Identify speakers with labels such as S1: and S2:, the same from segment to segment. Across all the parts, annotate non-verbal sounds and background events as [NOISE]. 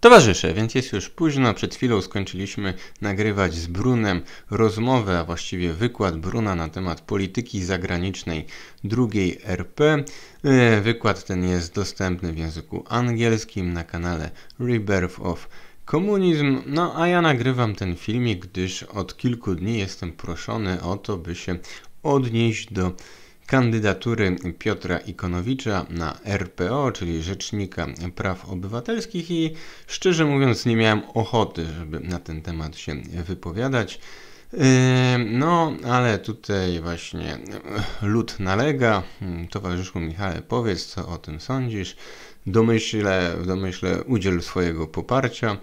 S1: Towarzysze, więc jest już późno. Przed chwilą skończyliśmy nagrywać z Brunem rozmowę, a właściwie wykład Bruna na temat polityki zagranicznej II RP. E, wykład ten jest dostępny w języku angielskim na kanale Rebirth of Komunizm. No a ja nagrywam ten filmik, gdyż od kilku dni jestem proszony o to, by się odnieść do kandydatury Piotra Ikonowicza na RPO, czyli Rzecznika Praw Obywatelskich i szczerze mówiąc nie miałem ochoty, żeby na ten temat się wypowiadać. Yy, no, ale tutaj właśnie lud nalega. Towarzyszku Michale, powiedz, co o tym sądzisz. Domyślę, domyślę udziel swojego poparcia.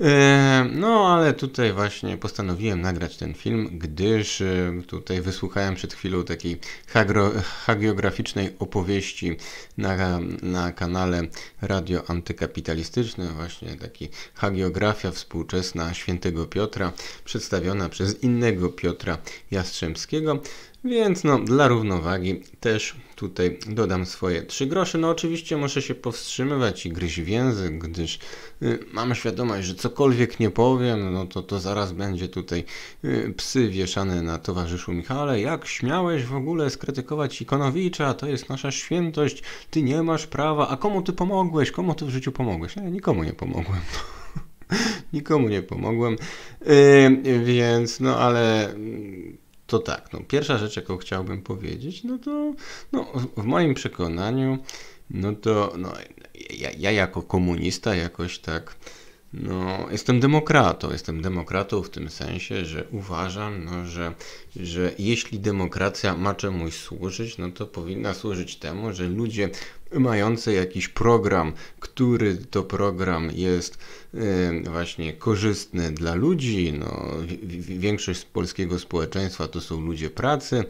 S1: Yy, no, ale tutaj właśnie postanowiłem nagrać ten film, gdyż yy, tutaj wysłuchałem przed chwilą takiej hagro, hagiograficznej opowieści na, na kanale Radio Antykapitalistyczne, właśnie taki hagiografia współczesna świętego Piotra, przedstawiona przez innego Piotra Jastrzębskiego. Więc no, dla równowagi też tutaj dodam swoje 3 grosze. No oczywiście muszę się powstrzymywać i gryźć w język, gdyż y, mam świadomość, że cokolwiek nie powiem, no to, to zaraz będzie tutaj y, psy wieszane na towarzyszu Michale. Jak śmiałeś w ogóle skrytykować Ikonowicza? To jest nasza świętość, ty nie masz prawa. A komu ty pomogłeś? Komu ty w życiu pomogłeś? Ja nikomu nie pomogłem [LAUGHS] nikomu nie pomogłem, y, więc no ale to tak, no pierwsza rzecz, jaką chciałbym powiedzieć, no to no, w moim przekonaniu, no to no, ja, ja jako komunista jakoś tak, no jestem demokratą, jestem demokratą w tym sensie, że uważam, no, że, że jeśli demokracja ma czemuś służyć, no to powinna służyć temu, że ludzie mające jakiś program, który to program jest e, właśnie korzystny dla ludzi. No, większość polskiego społeczeństwa to są ludzie pracy,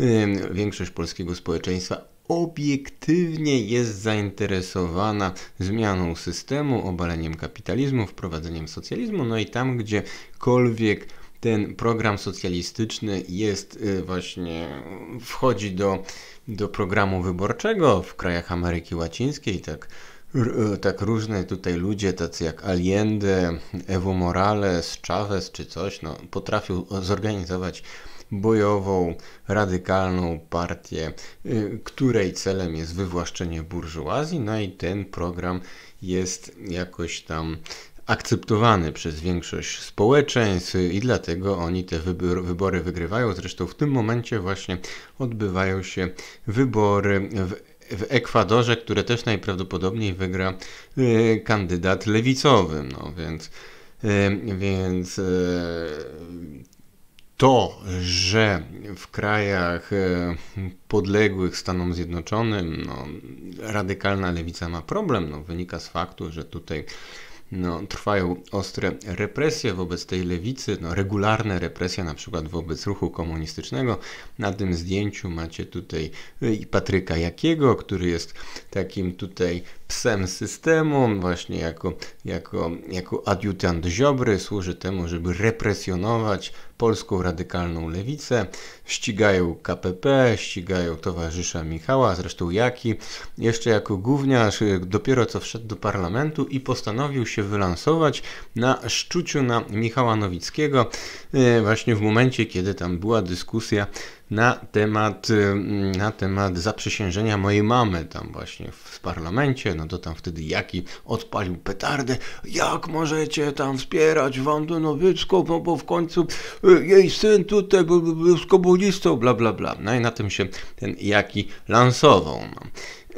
S1: e, większość polskiego społeczeństwa obiektywnie jest zainteresowana zmianą systemu, obaleniem kapitalizmu, wprowadzeniem socjalizmu, no i tam gdziekolwiek ten program socjalistyczny jest y, właśnie, wchodzi do, do programu wyborczego w krajach Ameryki Łacińskiej, tak y, tak różne tutaj ludzie, tacy jak Allende, Evo Morales, Chavez czy coś, no, potrafił zorganizować bojową, radykalną partię, y, której celem jest wywłaszczenie burżuazji, no i ten program jest jakoś tam akceptowany przez większość społeczeństw i dlatego oni te wybor, wybory wygrywają. Zresztą w tym momencie właśnie odbywają się wybory w w Ekwadorze, które też najprawdopodobniej wygra y, kandydat lewicowy. No więc, y, więc y, to, że w krajach podległych Stanom Zjednoczonym no, radykalna lewica ma problem, no, wynika z faktu, że tutaj no, trwają ostre represje wobec tej lewicy, no, regularne represje na przykład wobec ruchu komunistycznego. Na tym zdjęciu macie tutaj y, Patryka Jakiego, który jest takim tutaj psem systemu, właśnie jako, jako, jako adiutant Ziobry, służy temu, żeby represjonować polską radykalną lewicę, ścigają KPP, ścigają towarzysza Michała, zresztą Jaki, jeszcze jako gówniarz dopiero co wszedł do parlamentu i postanowił się wylansować na szczuciu na Michała Nowickiego e, właśnie w momencie, kiedy tam była dyskusja na temat, mm, na temat zaprzysiężenia mojej mamy tam właśnie w parlamencie, no to tam wtedy Jaki odpalił petardę, jak możecie tam wspierać Wandę Nowicką, no bo w końcu y, jej syn tutaj był, był z komunistą, bla bla bla. No i na tym się ten Jaki lansował. No.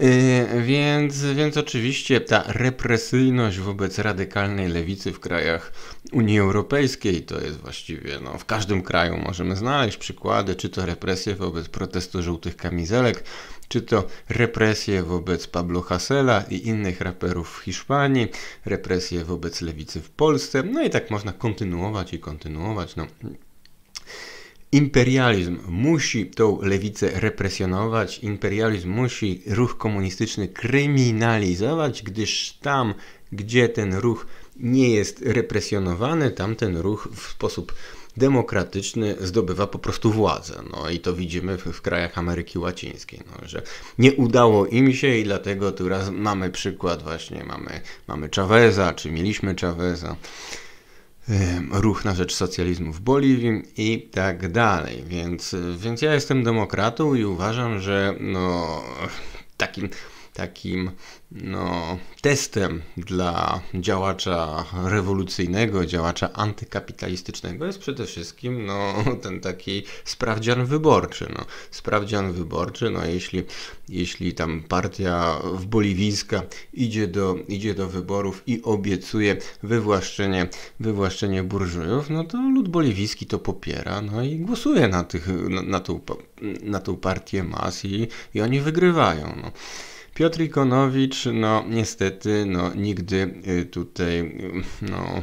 S1: Yy, więc, więc oczywiście ta represyjność wobec radykalnej lewicy w krajach Unii Europejskiej to jest właściwie no, w każdym kraju możemy znaleźć przykłady, czy to represje wobec protestu żółtych kamizelek, czy to represje wobec Pablo Hasela i innych raperów w Hiszpanii, represje wobec lewicy w Polsce, no i tak można kontynuować i kontynuować. No imperializm musi tą lewicę represjonować, imperializm musi ruch komunistyczny kryminalizować, gdyż tam, gdzie ten ruch nie jest represjonowany, tam ten ruch w sposób demokratyczny zdobywa po prostu władzę. No i to widzimy w, w, krajach Ameryki Łacińskiej, no, że nie udało im się i dlatego teraz mamy przykład właśnie, mamy, mamy Chaveza, czy mieliśmy Chaveza ruch na rzecz socjalizmu w Boliwii i tak dalej. Więc, więc ja jestem demokratą i uważam, że no, takim takim no, testem dla działacza rewolucyjnego, działacza antykapitalistycznego jest przede wszystkim no, [LAUGHS] ten taki sprawdzian wyborczy. No. Sprawdzian wyborczy, no, jeśli, jeśli tam partia w boliwijska idzie do, idzie do wyborów i obiecuje wywłaszczenie, wywłaszczenie burżujów, no to lud boliwijski to popiera no, i głosuje na, tych, na, na, tą, na tą partię mas i, i oni wygrywają. No. Piotr Ikonowicz, no niestety, no nigdy y, tutaj, y, no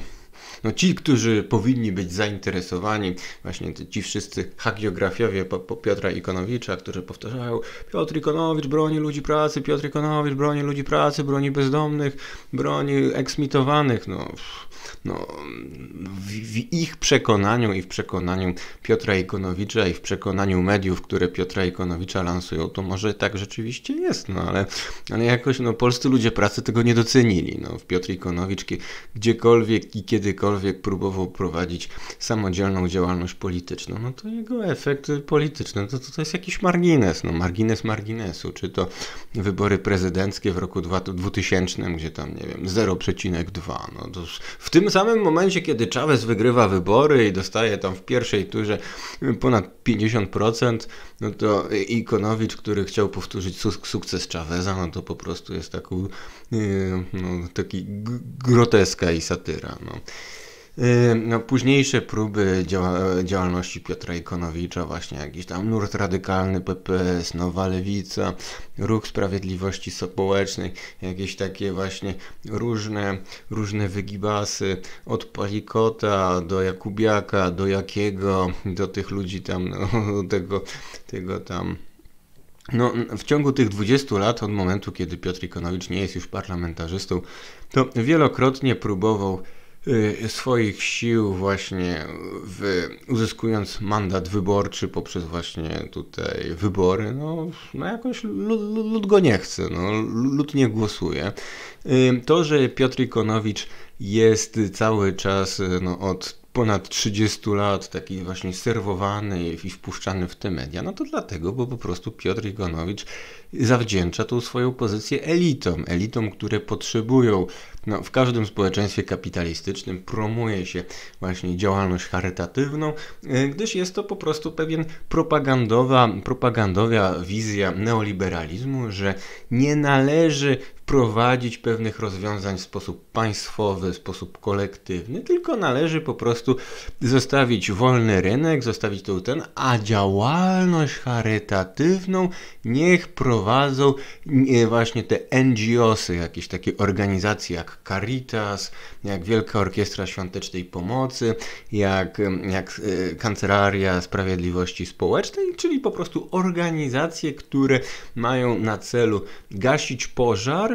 S1: no ci, którzy powinni być zainteresowani, właśnie ci wszyscy hagiografiowie Piotra Ikonowicza, którzy powtarzają, Piotr Ikonowicz broni ludzi pracy, Piotr Ikonowicz broni ludzi pracy, broni bezdomnych, broni eksmitowanych, no, no w, w ich przekonaniu i w przekonaniu Piotra Ikonowicza i w przekonaniu mediów, które Piotra Ikonowicza lansują, to może tak rzeczywiście jest, no ale, ale jakoś no, polscy ludzie pracy tego nie docenili. No, Piotr Ikonowicz gdziekolwiek i kiedykolwiek kiedykolwiek próbował prowadzić samodzielną działalność polityczną, no to jego efekt polityczny to, to, to jest jakiś margines, no margines marginesu, czy to wybory prezydenckie w roku 2000, gdzie tam, nie wiem, 0,2, no to w tym samym momencie, kiedy Chavez wygrywa wybory i dostaje tam w pierwszej turze ponad 50%, no to Ikonowicz, który chciał powtórzyć sukces Chaveza, no to po prostu jest taką, y, no, taki groteska i satyra, no. No, późniejsze próby działalności Piotra Ikonowicza, właśnie jakiś tam nurt radykalny PPS, Nowa Lewica, Ruch Sprawiedliwości Społecznej, jakieś takie właśnie różne, różne wygibasy od Palikota do Jakubiaka, do Jakiego, do tych ludzi tam, no, [LAUGHS] tego, tego tam... No, w ciągu tych 20 lat, od momentu kiedy Piotr Ikonowicz nie jest już parlamentarzystą, to wielokrotnie próbował Y, swoich sił właśnie w, uzyskując mandat wyborczy poprzez właśnie tutaj wybory, no, no jakoś lud, lud go nie chce, no, lud nie głosuje. Y, to, że Piotr Ikonowicz jest cały czas y, no, od ponad 30 lat taki właśnie serwowany i wpuszczany w te media, no to dlatego, bo po prostu Piotr Igonowicz zawdzięcza tą swoją pozycję elitom, elitom, które potrzebują no, w każdym społeczeństwie kapitalistycznym promuje się właśnie działalność charytatywną, y, gdyż jest to po prostu pewien propagandowa, propagandowa wizja neoliberalizmu, że nie należy prowadzić pewnych rozwiązań w sposób państwowy, w sposób kolektywny, tylko należy po prostu zostawić wolny rynek, zostawić to ten, a działalność charytatywną niech prowadzą właśnie te NGOsy, jakieś takie organizacje jak Caritas, jak Wielka Orkiestra Świątecznej Pomocy, jak, jak e, Kancelaria Sprawiedliwości Społecznej, czyli po prostu organizacje, które mają na celu gasić pożar,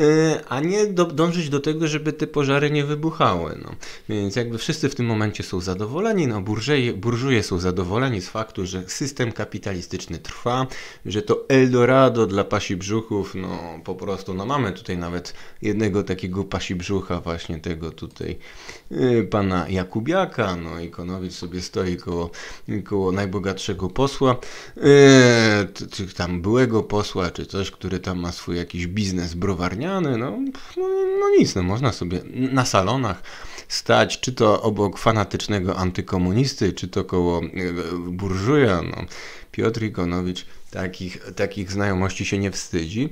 S1: Y, a nie do, dążyć do tego, żeby te pożary nie wybuchały. No. Więc jakby wszyscy w tym momencie są zadowoleni, no burżeje, burżuje są zadowoleni z faktu, że system kapitalistyczny trwa, że to Eldorado dla pasi brzuchów, no po prostu, no mamy tutaj nawet jednego takiego pasi brzucha właśnie tego tutaj yy, pana Jakubiaka, no Ikonowicz sobie stoi koło, koło najbogatszego posła, yy, czy tam byłego posła, czy coś, który tam ma swój jakiś biznes browarniany, drewniany, no, no, no nic, no, można sobie na salonach stać, czy to obok fanatycznego antykomunisty, czy to koło e, burżuja, no. Piotr Ikonowicz takich, takich znajomości się nie wstydzi.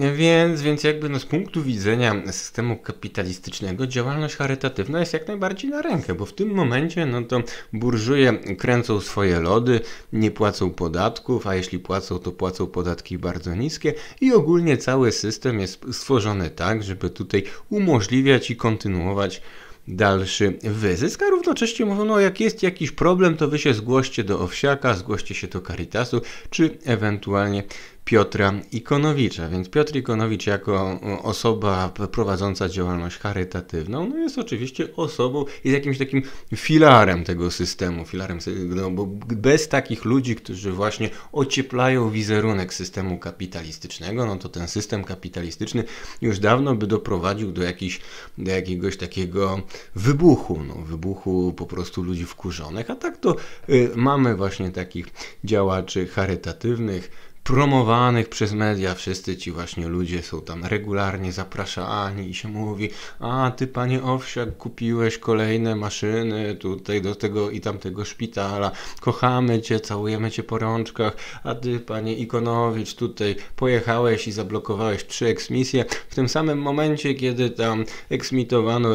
S1: Yy, więc, więc jakby no z punktu widzenia systemu kapitalistycznego działalność charytatywna jest jak najbardziej na rękę, bo w tym momencie no to burżuje kręcą swoje lody, nie płacą podatków, a jeśli płacą, to płacą podatki bardzo niskie i ogólnie cały system jest stworzony tak, żeby tutaj umożliwiać i kontynuować dalszy wyzysk, a równocześnie mówią, no jak jest jakiś problem, to wy się zgłoście do Owsiaka, zgłoście się do Caritasu, czy ewentualnie Piotra Ikonowicza. Więc Piotr Ikonowicz jako osoba prowadząca działalność charytatywną no jest oczywiście osobą, jest jakimś takim filarem tego systemu, filarem, no bo bez takich ludzi, którzy właśnie ocieplają wizerunek systemu kapitalistycznego, no to ten system kapitalistyczny już dawno by doprowadził do, jakiś, do jakiegoś takiego wybuchu, no, wybuchu po prostu ludzi wkurzonych, a tak to y, mamy właśnie takich działaczy charytatywnych, promowanych przez media. Wszyscy ci właśnie ludzie są tam regularnie zapraszani i się mówi, a ty panie Owsiak kupiłeś kolejne maszyny tutaj do tego i tamtego szpitala, kochamy cię, całujemy cię po rączkach, a ty panie Ikonowicz tutaj pojechałeś i zablokowałeś trzy eksmisje. W tym samym momencie, kiedy tam eksmitowano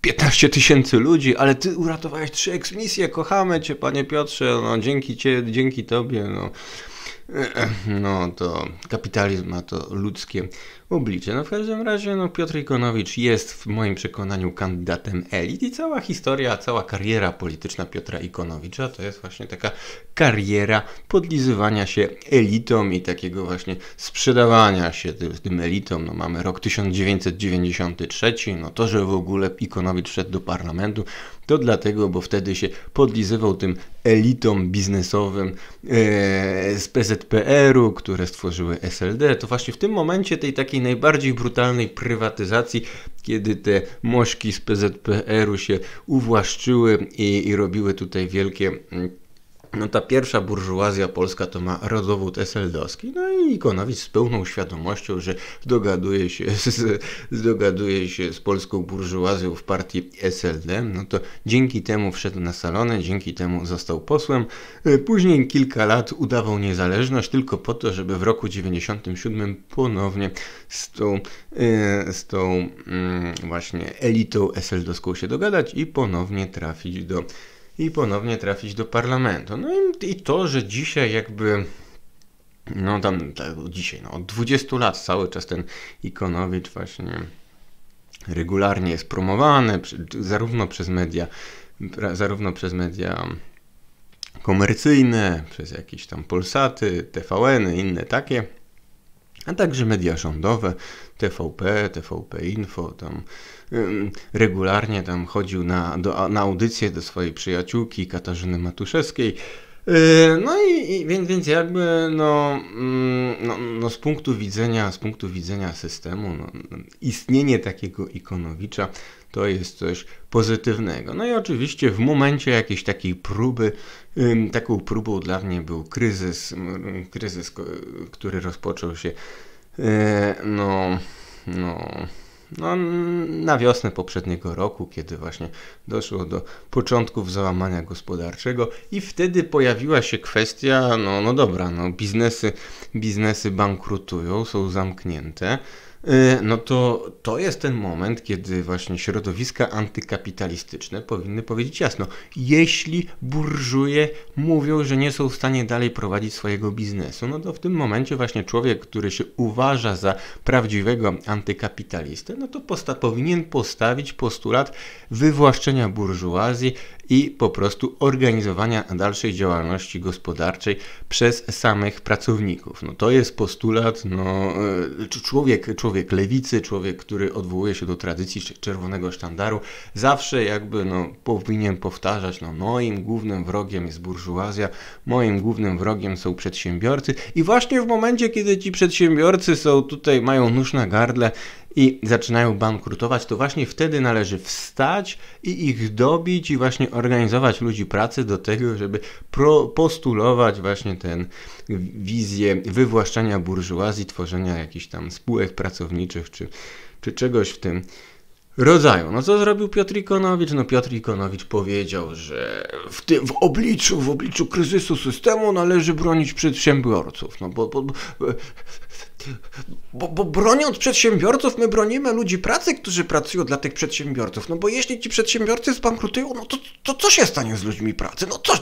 S1: 15 tysięcy ludzi, ale ty uratowałeś trzy eksmisje, kochamy cię panie Piotrze, no dzięki, cię, dzięki tobie, no E, no to kapitalizm ma to ludzkie oblicze. No w każdym razie no, Piotr Ikonowicz jest w moim przekonaniu kandydatem elit i cała historia, cała kariera polityczna Piotra Ikonowicza to jest właśnie taka kariera podlizywania się elitom i takiego właśnie sprzedawania się tym, tym elitom. No, mamy rok 1993, no to, że w ogóle Ikonowicz wszedł do parlamentu, to dlatego, bo wtedy się podlizywał tym elitom biznesowym e, z PSL PZPR-u, które stworzyły SLD, to właśnie w tym momencie tej takiej najbardziej brutalnej prywatyzacji, kiedy te mośki z PZPR-u się uwłaszczyły i, i robiły tutaj wielkie mm, no ta pierwsza burżuazja polska to ma rodowód eseldowski, no i Ikonowicz z pełną świadomością, że dogaduje się [LAUGHS] z, dogaduje się z polską burżuazją w partii SLD, no to dzięki temu wszedł na salony, dzięki temu został posłem. E, później kilka lat udawał niezależność tylko po to, żeby w roku 97 ponownie z tą, e, z tą mm, właśnie elitą eseldowską się dogadać i ponownie trafić do i ponownie trafić do parlamentu. No i, i to, że dzisiaj jakby no tam tak, dzisiaj, no, od 20 lat cały czas ten Ikonowicz właśnie regularnie jest promowany zarówno przez media, zarówno przez media komercyjne, przez jakieś tam Polsaty, TVN, -y, inne takie, a także media rządowe, TVP, TVP Info, tam regularnie tam chodził na, do, na audycję do swojej przyjaciółki Katarzyny Matuszewskiej. Yy, no i, i, więc, więc jakby no, mm, no, no, z punktu widzenia z punktu widzenia systemu no, istnienie takiego ikonowicza to jest coś pozytywnego. No i oczywiście w momencie jakiejś takiej próby, taką próbą dla mnie był kryzys, kryzys, który rozpoczął się E, no, no, no, na wiosnę poprzedniego roku, kiedy właśnie doszło do początków załamania gospodarczego i wtedy pojawiła się kwestia, no, no dobra, no biznesy, biznesy bankrutują, są zamknięte. Y, no to to jest ten moment, kiedy właśnie środowiska antykapitalistyczne powinny powiedzieć jasno, jeśli burżuje mówią, że nie są w stanie dalej prowadzić swojego biznesu, no to w tym momencie właśnie człowiek, który się uważa za prawdziwego antykapitalistę, no to posta powinien postawić postulat wywłaszczenia burżuazji i po prostu organizowania dalszej działalności gospodarczej przez samych pracowników. No to jest postulat, no y, człowiek, człowiek człowiek lewicy, człowiek, który odwołuje się do tradycji czerwonego sztandaru, zawsze jakby no, powinien powtarzać, no moim głównym wrogiem jest burżuazja, moim głównym wrogiem są przedsiębiorcy i właśnie w momencie, kiedy ci przedsiębiorcy są tutaj, mają nóż na gardle, i zaczynają bankrutować, to właśnie wtedy należy wstać i ich dobić i właśnie organizować ludzi pracy do tego, żeby pro, postulować właśnie tę wizję wywłaszczania burżuazji, tworzenia jakichś tam spółek pracowniczych czy, czy czegoś w tym rodzaju. No co zrobił Piotr Ikonowicz? No Piotr Ikonowicz powiedział, że w, tym, w obliczu, w obliczu kryzysu systemu należy bronić przedsiębiorców. No bo, bo, bo e, bo, bo broniąc przedsiębiorców, my bronimy ludzi pracy, którzy pracują dla tych przedsiębiorców. No bo jeśli ci przedsiębiorcy zbankrutują, no to, to co się stanie z ludźmi pracy? No co?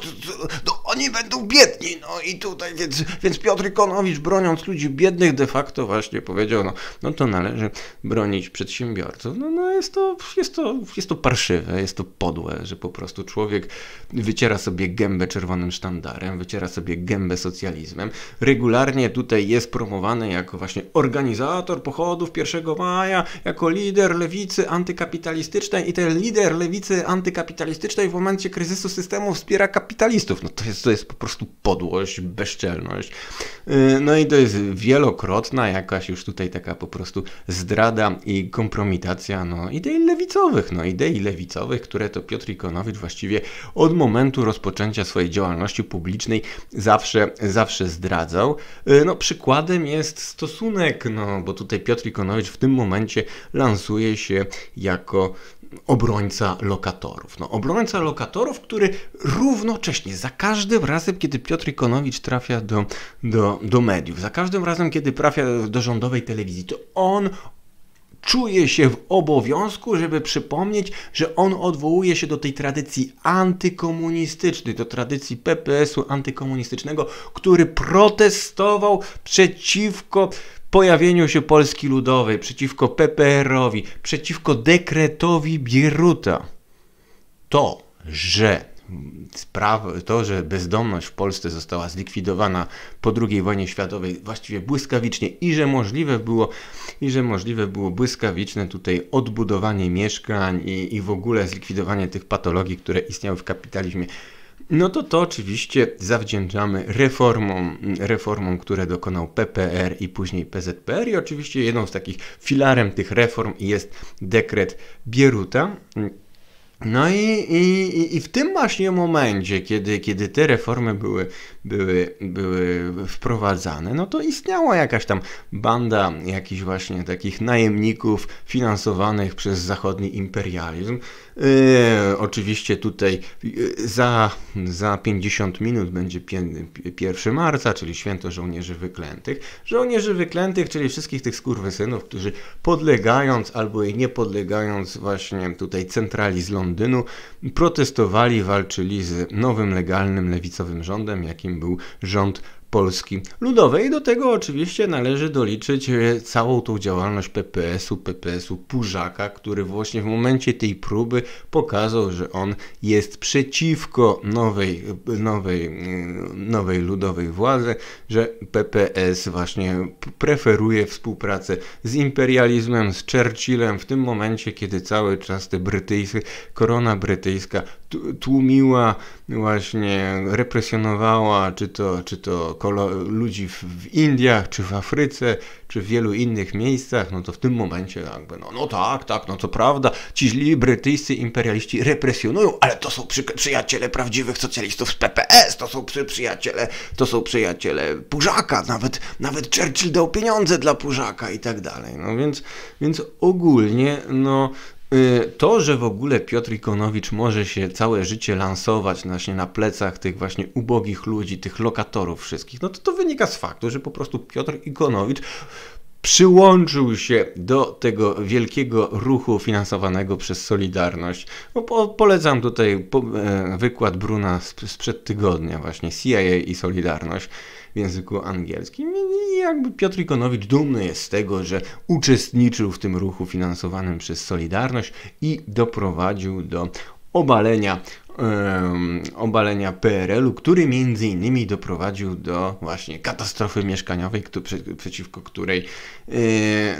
S1: No oni będą biedni. No i tutaj, więc, więc Piotr Konowicz broniąc ludzi biednych de facto właśnie powiedział, no, no to należy bronić przedsiębiorców. No, no jest, to, jest, to, jest to parszywe, jest to podłe, że po prostu człowiek wyciera sobie gębę czerwonym sztandarem, wyciera sobie gębę socjalizmem. Regularnie tutaj jest promowany jako właśnie organizacja organizator pochodów 1 maja, jako lider lewicy antykapitalistycznej i ten lider lewicy antykapitalistycznej w momencie kryzysu systemu wspiera kapitalistów. No to jest, to jest po prostu podłość, bezczelność. Y, no i to jest wielokrotna jakaś już tutaj taka po prostu zdrada i kompromitacja no, idei lewicowych, no idei lewicowych, które to Piotr Ikonowicz właściwie od momentu rozpoczęcia swojej działalności publicznej zawsze, zawsze zdradzał. Y, no przykładem jest stosunek no bo tutaj Piotr Ikonowicz w tym momencie lansuje się jako obrońca lokatorów. No, obrońca lokatorów, który równocześnie za każdym razem, kiedy Piotr Ikonowicz trafia do, do, do mediów, za każdym razem, kiedy trafia do rządowej telewizji, to on czuje się w obowiązku, żeby przypomnieć, że on odwołuje się do tej tradycji antykomunistycznej, do tradycji PPS-u antykomunistycznego, który protestował przeciwko pojawieniu się Polski Ludowej, przeciwko PPR-owi, przeciwko dekretowi Bieruta. To, że sprawa, to, że bezdomność w Polsce została zlikwidowana po II wojnie światowej właściwie błyskawicznie i że możliwe było, i że możliwe było błyskawiczne tutaj odbudowanie mieszkań i, i w ogóle zlikwidowanie tych patologii, które istniały w kapitalizmie no to to oczywiście zawdzięczamy reformom, reformom, które dokonał PPR i później PZPR i oczywiście jedną z takich filarem tych reform jest dekret Bieruta, no i, i, i w tym właśnie momencie, kiedy, kiedy te reformy były, były, były wprowadzane, no to istniała jakaś tam banda jakichś właśnie takich najemników finansowanych przez zachodni imperializm. Yy, oczywiście tutaj yy, za, za 50 minut będzie 1 marca, czyli święto żołnierzy wyklętych. Żołnierzy wyklętych, czyli wszystkich tych skurwysynów, którzy podlegając albo i nie podlegając właśnie tutaj centrali z Londynu, Londynu, protestowali, walczyli z nowym legalnym lewicowym rządem, jakim był rząd Polski Ludowej. Do tego oczywiście należy doliczyć e, całą tą działalność PPS-u, PPS-u Pużaka, który właśnie w momencie tej próby pokazał, że on jest przeciwko nowej, e, nowej, e, nowej ludowej władzy, że PPS właśnie preferuje współpracę z imperializmem, z Churchillem w tym momencie, kiedy cały czas te brytyjskie, korona brytyjska tłumiła, właśnie represjonowała, czy to, czy to ludzi w, w, Indiach, czy w Afryce, czy w wielu innych miejscach, no to w tym momencie jakby, no, no tak, tak, no to prawda, ci źli brytyjscy imperialiści represjonują, ale to są przy, przyjaciele prawdziwych socjalistów z PPS, to są przy, przyjaciele, to są przyjaciele Pużaka, nawet, nawet Churchill dał pieniądze dla Pużaka i tak dalej, no więc, więc ogólnie, no Y, to, że w ogóle Piotr Ikonowicz może się całe życie lansować właśnie na plecach tych właśnie ubogich ludzi, tych lokatorów wszystkich, no to to wynika z faktu, że po prostu Piotr Ikonowicz przyłączył się do tego wielkiego ruchu finansowanego przez Solidarność. No, po, polecam tutaj po, e, wykład Bruna sprzed tygodnia właśnie CIA i Solidarność w języku angielskim. I jakby Piotr Ikonowicz dumny jest z tego, że uczestniczył w tym ruchu finansowanym przez Solidarność i doprowadził do obalenia obalenia PRL-u, który między innymi doprowadził do właśnie katastrofy mieszkaniowej, przeciwko której, y,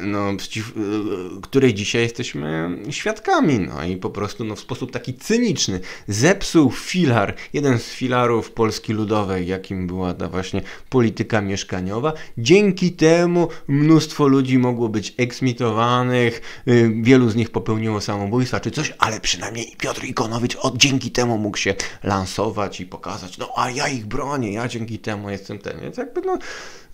S1: no, przeciw, y, której dzisiaj jesteśmy świadkami. No i po prostu no, w sposób taki cyniczny zepsuł filar, jeden z filarów Polski Ludowej, jakim była ta właśnie polityka mieszkaniowa. Dzięki temu mnóstwo ludzi mogło być eksmitowanych, y, wielu z nich popełniło samobójstwa czy coś, ale przynajmniej Piotr Ikonowicz od dzięki temu temu mógł się lansować i pokazać, no a ja ich bronię, ja dzięki temu jestem ten. Więc jakby no,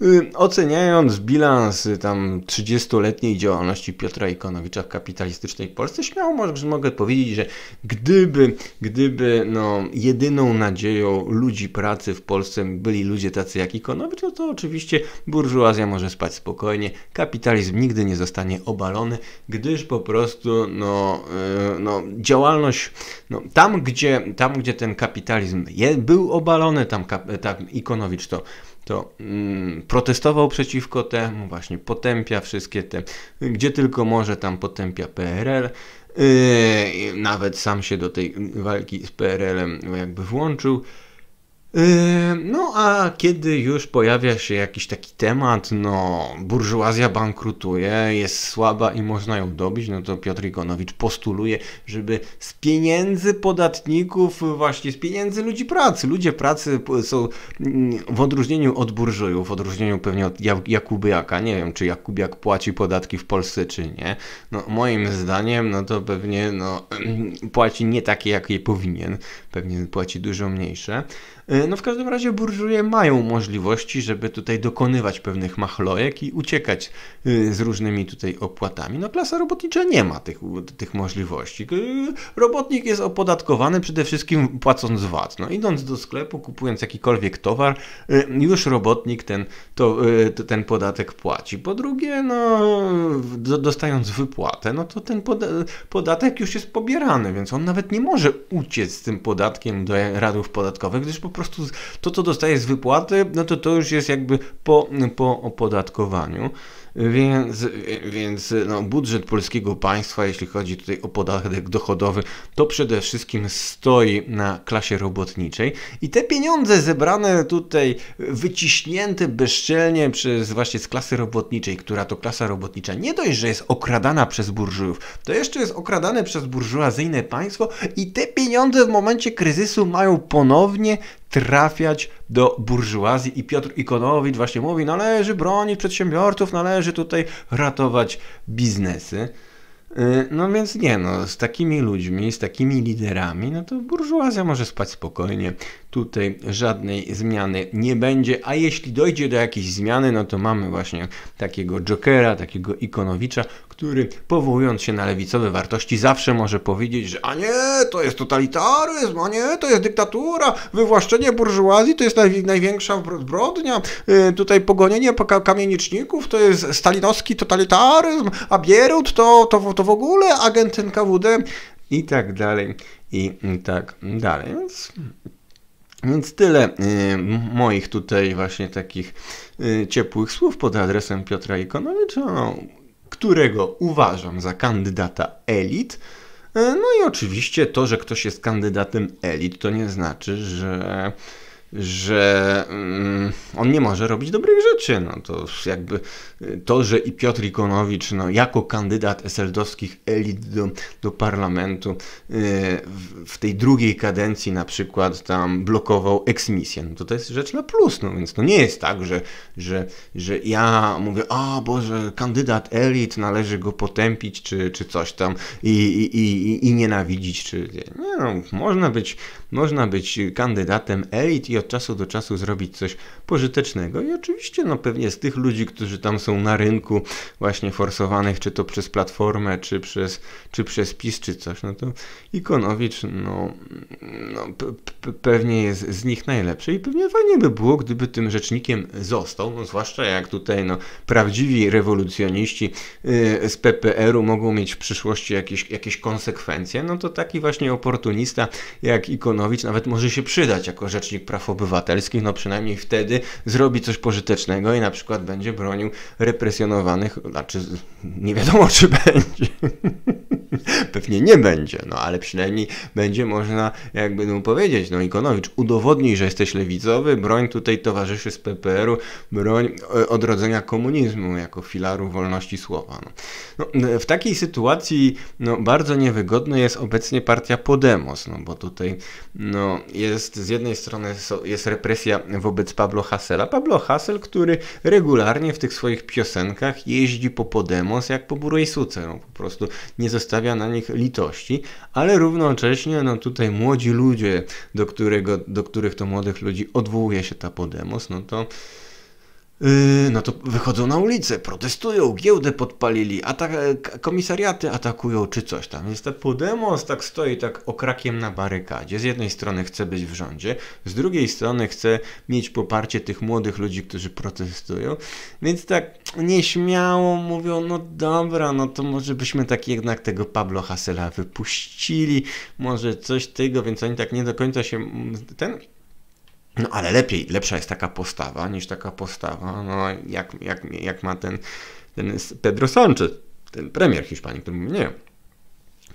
S1: y, oceniając bilans y, tam 30-letniej działalności Piotra Ikonowicza w kapitalistycznej Polsce, śmiało może, mogę powiedzieć, że gdyby, gdyby no, jedyną nadzieją ludzi pracy w Polsce byli ludzie tacy jak Ikonowicz, no to oczywiście burżuazja może spać spokojnie, kapitalizm nigdy nie zostanie obalony, gdyż po prostu no, y, no, działalność no, tam, gdzie tam, gdzie ten kapitalizm je, był obalony, tam, tam Ikonowicz to, to mm, protestował przeciwko temu, właśnie potępia wszystkie te, gdzie tylko może, tam potępia PRL. Yy, nawet sam się do tej walki z PRL-em jakby włączył. Yy, no a kiedy już pojawia się jakiś taki temat, no burżuazja bankrutuje, jest słaba i można ją dobić, no to Piotr Ikonowicz postuluje, żeby z pieniędzy podatników, właśnie z pieniędzy ludzi pracy, ludzie pracy są mm, w odróżnieniu od burżujów, w odróżnieniu pewnie od Jakubiaka, nie wiem czy Jakubiak płaci podatki w Polsce czy nie, no moim zdaniem no to pewnie no, [CLEARS THROAT] płaci nie takie je powinien, pewnie płaci dużo mniejsze. E, no w każdym razie burżuje mają możliwości, żeby tutaj dokonywać pewnych machlojek i uciekać e, z różnymi tutaj opłatami. No klasa robotnicza nie ma tych, tych możliwości. E, robotnik jest opodatkowany przede wszystkim płacąc VAT. No idąc do sklepu, kupując jakikolwiek towar, już robotnik ten, to, ten podatek płaci. Po drugie, no dostając wypłatę, no to ten podatek już jest pobierany, więc on nawet nie może uciec z tym podatkiem do radów podatkowych, gdyż po prostu to, co dostaje z wypłaty, no to to już jest jakby po, po opodatkowaniu. Więc, więc no, budżet polskiego państwa, jeśli chodzi tutaj o podatek dochodowy, to przede wszystkim stoi na klasie robotniczej. I te pieniądze zebrane tutaj, wyciśnięte bezczelnie przez właśnie z klasy robotniczej, która to klasa robotnicza nie dość, że jest okradana przez burżujów, to jeszcze jest okradane przez burżuazyjne państwo i te pieniądze w momencie kryzysu mają ponownie trafiać do burżuazji i Piotr Ikonowicz właśnie mówi, należy bronić przedsiębiorców, należy tutaj ratować biznesy. Y, no więc nie, no, z takimi ludźmi, z takimi liderami, no to burżuazja może spać spokojnie tutaj żadnej zmiany nie będzie, a jeśli dojdzie do jakiejś zmiany, no to mamy właśnie takiego jokera, takiego ikonowicza, który powołując się na lewicowe wartości zawsze może powiedzieć, że a nie, to jest totalitaryzm, a nie, to jest dyktatura, wywłaszczenie burżuazji to jest naj, największa zbrodnia, yy, tutaj pogonienie kamieniczników to jest stalinowski totalitaryzm, a Bierut to, to, to w ogóle agent NKWD i tak dalej, i tak dalej. Więc więc tyle y, moich tutaj właśnie takich y, ciepłych słów pod adresem Piotra Ikonowicza, no, którego uważam za kandydata elit. Y, no i oczywiście to, że ktoś jest kandydatem elit, to nie znaczy, że że mm, on nie może robić dobrych rzeczy. No to jakby y, to, że i Piotr Ikonowicz no, jako kandydat eseldowskich elit do, do parlamentu yy, w, w, tej drugiej kadencji na przykład tam blokował eksmisję, no to to jest rzecz na plus, no więc to nie jest tak, że, że, że ja mówię, a Boże, kandydat elit, należy go potępić czy, czy coś tam i, i, i, i nienawidzić, czy nie, no, można być, można być kandydatem elit i od od czasu do czasu zrobić coś pożytecznego. I oczywiście, no pewnie z tych ludzi, którzy tam są na rynku, właśnie forsowanych, czy to przez Platformę, czy przez, czy przez PiS, czy coś, no to Ikonowicz, no, no pewnie jest z nich najlepszy i pewnie fajnie by było, gdyby tym rzecznikiem został, no zwłaszcza jak tutaj, no, prawdziwi rewolucjoniści yy, z PPR-u mogą mieć w przyszłości jakieś, jakieś konsekwencje, no to taki właśnie oportunista jak Ikonowicz nawet może się przydać jako rzecznik praw obywatelskich, no przynajmniej wtedy zrobi coś pożytecznego i na przykład będzie bronił represjonowanych, znaczy nie wiadomo czy będzie. [LAUGHS] [LAUGHS] Pewnie nie będzie, no ale przynajmniej będzie można jakby mu no, powiedzieć, no Ikonowicz, udowodnij, że jesteś lewicowy, broń tutaj towarzyszy z PPR-u, broń e, odrodzenia komunizmu jako filaru wolności słowa. No. no w takiej sytuacji no, bardzo niewygodna jest obecnie partia Podemos, no bo tutaj no, jest z jednej strony jest represja wobec Pablo Hasela. Pablo Hasel, który regularnie w tych swoich piosenkach jeździ po Podemos jak po burej suce, no, po prostu nie zostawia na nich litości, ale równocześnie no tutaj młodzi ludzie, do, którego, do których to młodych ludzi odwołuje się ta Podemos, no to Yy, no to wychodzą na ulicę, protestują, giełdę podpalili, atak e, komisariaty atakują czy coś tam. Więc ta Podemos tak stoi tak okrakiem na barykadzie. Z jednej strony chce być w rządzie, z drugiej strony chce mieć poparcie tych młodych ludzi, którzy protestują. Więc tak nieśmiało mówią, no dobra, no to może byśmy tak jednak tego Pablo Hasela wypuścili, może coś tego, więc oni tak nie do końca się ten no ale lepiej, lepsza jest taka postawa niż taka postawa, no jak, jak, jak ma ten, ten Pedro Sanchez, ten premier Hiszpanii, który mówi nie,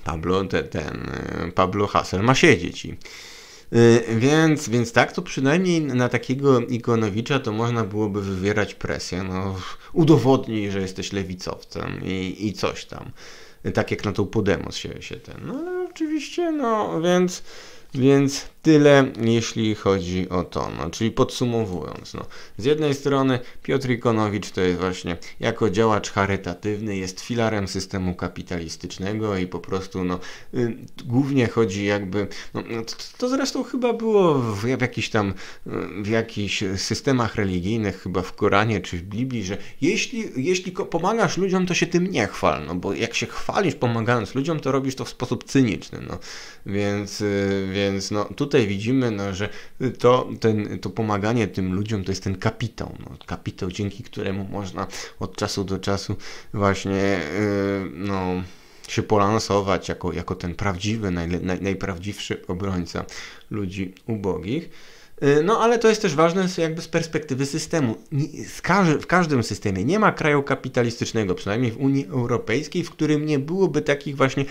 S1: Pablo, te, ten e, Pablo Hassel ma siedzieć i e, więc, więc tak, to przynajmniej na takiego Ikonowicza to można byłoby wywierać presję. No, udowodnij, że jesteś lewicowcem i, i coś tam. Tak jak na tą Podemos się, się ten. No ale oczywiście, no więc. Więc tyle, jeśli chodzi o to. No, czyli podsumowując, no, z jednej strony Piotr Ikonowicz to jest właśnie jako działacz charytatywny, jest filarem systemu kapitalistycznego i po prostu no, y, głównie chodzi jakby, no, no to, to zresztą chyba było w, w jakichś tam y, w jakichś systemach religijnych, chyba w Koranie czy w Biblii, że jeśli, jeśli pomagasz ludziom, to się tym nie chwal, no bo jak się chwalisz pomagając ludziom, to robisz to w sposób cyniczny, no. Więc, y, więc no, tutaj widzimy, no, że to, ten, to pomaganie tym ludziom to jest ten kapitał. No, kapitał, dzięki któremu można od czasu do czasu właśnie yy, no, się polansować jako, jako ten prawdziwy, naj, naj, najprawdziwszy obrońca ludzi ubogich. Y, no ale to jest też ważne jakby z perspektywy systemu. W każdym systemie nie ma kraju kapitalistycznego, przynajmniej w Unii Europejskiej, w którym nie byłoby takich właśnie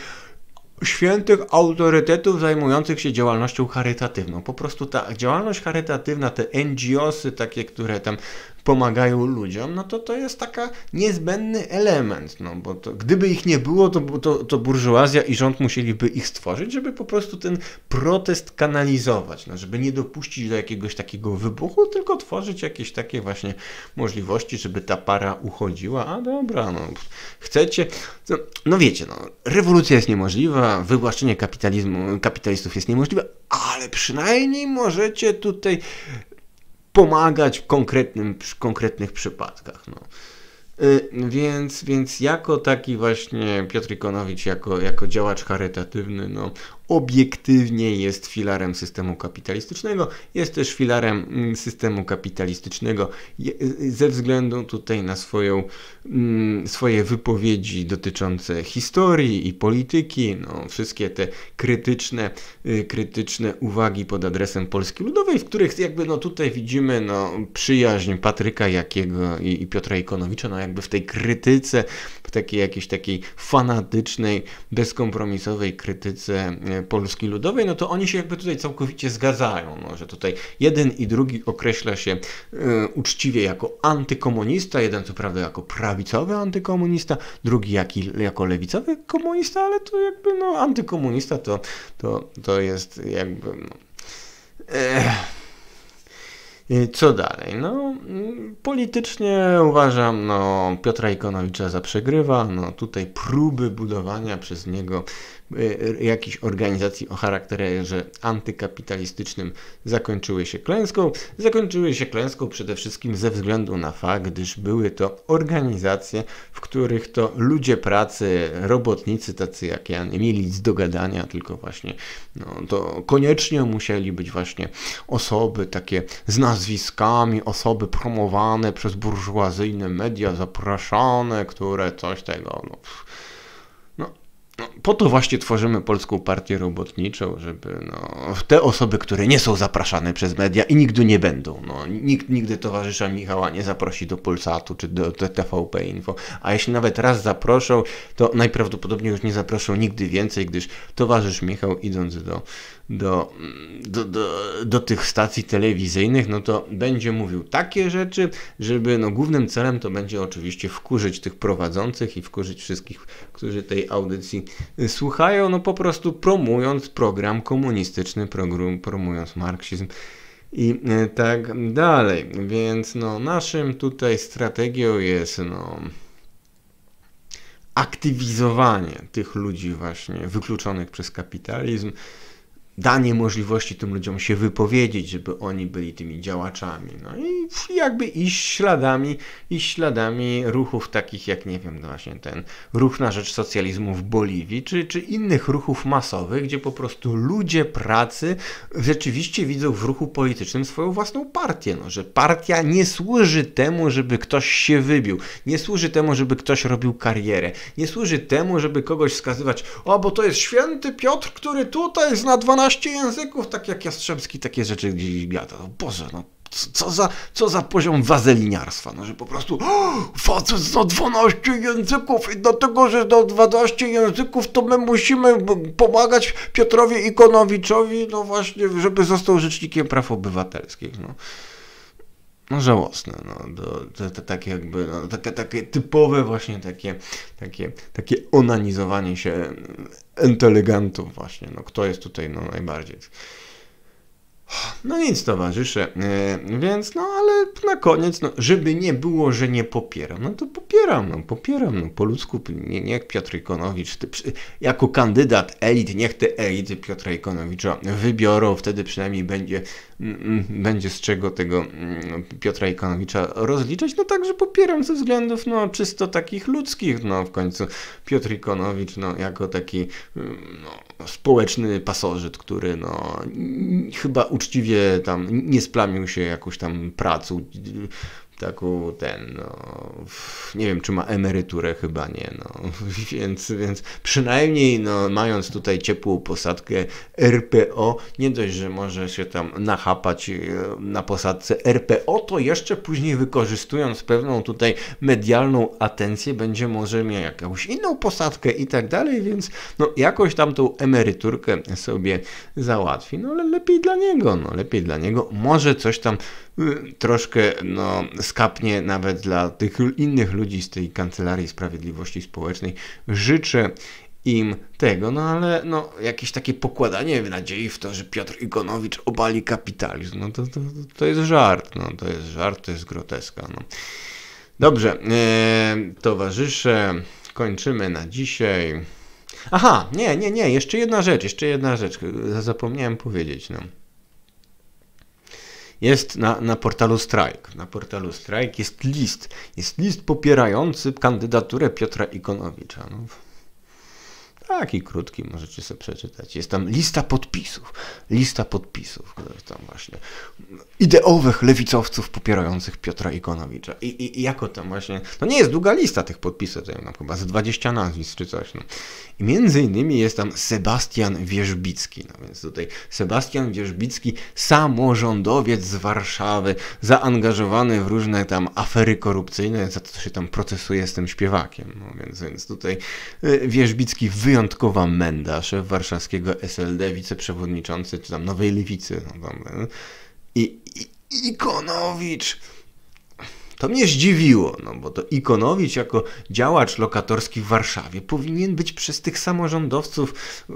S1: świętych autorytetów zajmujących się działalnością charytatywną. Po prostu ta działalność charytatywna, te NGOsy takie, które tam pomagają ludziom, no to to jest taka niezbędny element, no bo to, gdyby ich nie było, to, to, to burżuazja i rząd musieliby ich stworzyć, żeby po prostu ten protest kanalizować, no żeby nie dopuścić do jakiegoś takiego wybuchu, tylko tworzyć jakieś takie właśnie możliwości, żeby ta para uchodziła, a dobra, no chcecie, no, no wiecie, no rewolucja jest niemożliwa, wywłaszczenie kapitalizmu, kapitalistów jest niemożliwe, ale przynajmniej możecie tutaj pomagać w, konkretnym, w konkretnych przypadkach. No. Y, więc, więc jako taki właśnie Piotr Ikonowicz, jako, jako działacz charytatywny, no, obiektywnie jest filarem systemu kapitalistycznego, jest też filarem mm, systemu kapitalistycznego ze względu tutaj na swoją, mm, swoje wypowiedzi dotyczące historii i polityki, no, wszystkie te krytyczne, y, krytyczne uwagi pod adresem Polski Ludowej, w których jakby no tutaj widzimy no, przyjaźń Patryka Jakiego i, i Piotra Ikonowicza, no jakby w tej krytyce, w takiej jakiejś takiej fanatycznej, bezkompromisowej krytyce y, Polski Ludowej, no to oni się jakby tutaj całkowicie zgadzają, no, że tutaj jeden i drugi określa się y, uczciwie jako antykomunista, jeden co prawda jako prawicowy antykomunista, drugi jak, jako lewicowy komunista, ale to jakby no antykomunista to, to, to jest jakby... No, e, e, Co dalej? No, politycznie uważam no, Piotra Ikonowicza za przegrywa. No, tutaj próby budowania przez niego Y, jakichś organizacji o charakterze antykapitalistycznym zakończyły się klęską. Zakończyły się klęską przede wszystkim ze względu na fakt, gdyż były to organizacje, w których to ludzie pracy, robotnicy tacy jak ja, nie mieli nic do gadania, tylko właśnie no, to koniecznie musieli być właśnie osoby takie z nazwiskami, osoby promowane przez burżuazyjne media, zapraszane, które coś tego... No, pff no, po to właśnie tworzymy Polską Partię Robotniczą, żeby no, te osoby, które nie są zapraszane przez media i nigdy nie będą. No, nikt nigdy towarzysza Michała nie zaprosi do Polsatu czy do, do TVP Info, a jeśli nawet raz zaproszą, to najprawdopodobniej już nie zaproszą nigdy więcej, gdyż towarzysz Michał idąc do do, do, do, do tych stacji telewizyjnych, no to będzie mówił takie rzeczy, żeby no głównym celem to będzie oczywiście wkurzyć tych prowadzących i wkurzyć wszystkich, którzy tej audycji słuchają, no po prostu promując program komunistyczny, program, promując marksizm i e, tak dalej. Więc no, naszym tutaj strategią jest no, aktywizowanie tych ludzi właśnie wykluczonych przez kapitalizm, danie możliwości tym ludziom się wypowiedzieć, żeby oni byli tymi działaczami. No i jakby iść śladami, iść śladami ruchów takich jak, nie wiem, no właśnie ten ruch na rzecz socjalizmu w Boliwii, czy, czy innych ruchów masowych, gdzie po prostu ludzie pracy rzeczywiście widzą w ruchu politycznym swoją własną partię. No, że partia nie służy temu, żeby ktoś się wybił, nie służy temu, żeby ktoś robił karierę, nie służy temu, żeby kogoś skazywać, o bo to jest święty Piotr, który tutaj zna 12 12 języków, tak jak Jastrzębski takie rzeczy gdzieś gada. No Boże, no co za, co za poziom wazeliniarstwa, no, że po prostu facet zna 12 języków i dlatego, że do 12 języków to my musimy pomagać Piotrowi Ikonowiczowi, no właśnie, żeby został rzecznikiem praw obywatelskich. No no żałosne, no, do, to, to, takie jakby, no, takie, takie typowe właśnie takie, takie, takie onanizowanie się inteligentów właśnie, no kto jest tutaj no, najbardziej. No nic, towarzysze. E, więc, no ale na koniec, no, żeby nie było, że nie popieram, no to popieram, no, popieram, no, po ludzku, nie, niech Piotr Ikonowicz, ty, jako kandydat elit, niech te elity Piotra Ikonowicza wybiorą, wtedy przynajmniej będzie, będzie z czego tego mm, Piotra Ikonowicza rozliczać, no także popieram ze względów, no, czysto takich ludzkich, no, w końcu Piotr Ikonowicz, no, jako taki, no, społeczny pasożyt, który, no, chyba uczciwie tam nie splamił się jakąś tam pracą, taką ten, no, nie wiem, czy ma emeryturę, chyba nie, no, [LAUGHS] więc, więc przynajmniej, no, mając tutaj ciepłą posadkę RPO, nie dość, że może się tam nachapać e, na posadce RPO, to jeszcze później wykorzystując pewną tutaj medialną atencję, będzie może miał jakąś inną posadkę i tak dalej, więc, no, jakoś tam tą emeryturkę sobie załatwi, no, ale lepiej dla niego, no, lepiej dla niego, może coś tam troszkę no, skapnie nawet dla tych innych ludzi z tej Kancelarii Sprawiedliwości Społecznej. Życzę im tego, no ale no, jakieś takie pokładanie nadziei w to, że Piotr Igonowicz obali kapitalizm, no to, to, to jest żart, no to jest żart, to jest groteska. No. Dobrze, e, towarzysze, kończymy na dzisiaj. Aha, nie, nie, nie, jeszcze jedna rzecz, jeszcze jedna rzecz, zapomniałem powiedzieć, no jest na, na portalu Strike. Na portalu Strike jest list, jest list popierający kandydaturę Piotra Ikonowicza. No. Taki krótki, możecie sobie przeczytać. Jest tam lista podpisów. Lista podpisów, które tam właśnie ideowych lewicowców popierających Piotra Ikonowicza. I, i, i jako tam właśnie, to nie jest długa lista tych podpisów, to tam chyba z 20 nazwisk czy coś. No. I między innymi jest tam Sebastian Wierzbicki, no więc tutaj Sebastian Wierzbicki, samorządowiec z Warszawy, zaangażowany w różne tam afery korupcyjne, za co się tam procesuje z tym śpiewakiem. No więc, więc tutaj y, Wierzbicki wyjątkowa menda, szef warszawskiego SLD, wiceprzewodniczący czy tam Nowej Lewicy. No, tam, y, i Ikonowicz. To mnie zdziwiło, no bo to Ikonowicz jako działacz lokatorski w Warszawie powinien być przez tych samorządowców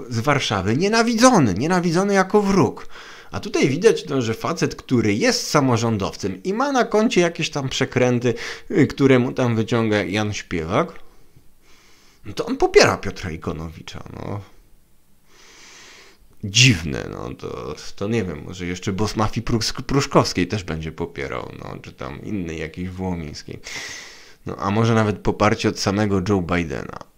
S1: z Warszawy nienawidzony, nienawidzony jako wróg. A tutaj widać, no, że facet, który jest samorządowcem i ma na koncie jakieś tam przekręty, y, które mu tam wyciąga Jan Śpiewak, no to on popiera Piotra Ikonowicza. No dziwne, no to, to nie wiem, może jeszcze boss mafii pruszkowskiej też będzie popierał, no, czy tam innej jakiejś włomińskiej. No a może nawet poparcie od samego Joe Bidena.